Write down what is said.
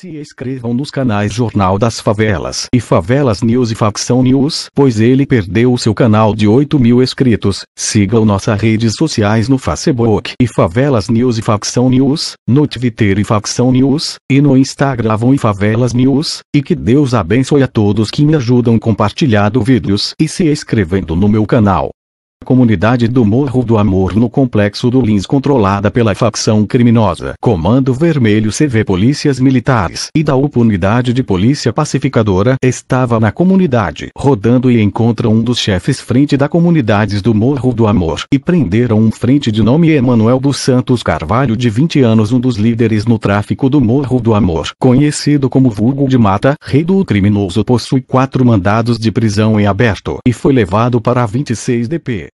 Se inscrevam nos canais Jornal das Favelas e Favelas News e Facção News, pois ele perdeu o seu canal de 8 mil inscritos. Sigam nossas redes sociais no Facebook e Favelas News e Facção News, no Twitter e Facção News, e no Instagram e Favelas News, e que Deus abençoe a todos que me ajudam compartilhando vídeos e se inscrevendo no meu canal comunidade do Morro do Amor no Complexo do Lins controlada pela facção criminosa Comando Vermelho CV Polícias Militares e da UPA Unidade de Polícia Pacificadora estava na comunidade rodando e encontra um dos chefes frente da comunidades do Morro do Amor e prenderam um frente de nome Emanuel dos Santos Carvalho de 20 anos um dos líderes no tráfico do Morro do Amor conhecido como Vulgo de Mata rei do criminoso possui quatro mandados de prisão em aberto e foi levado para 26 DP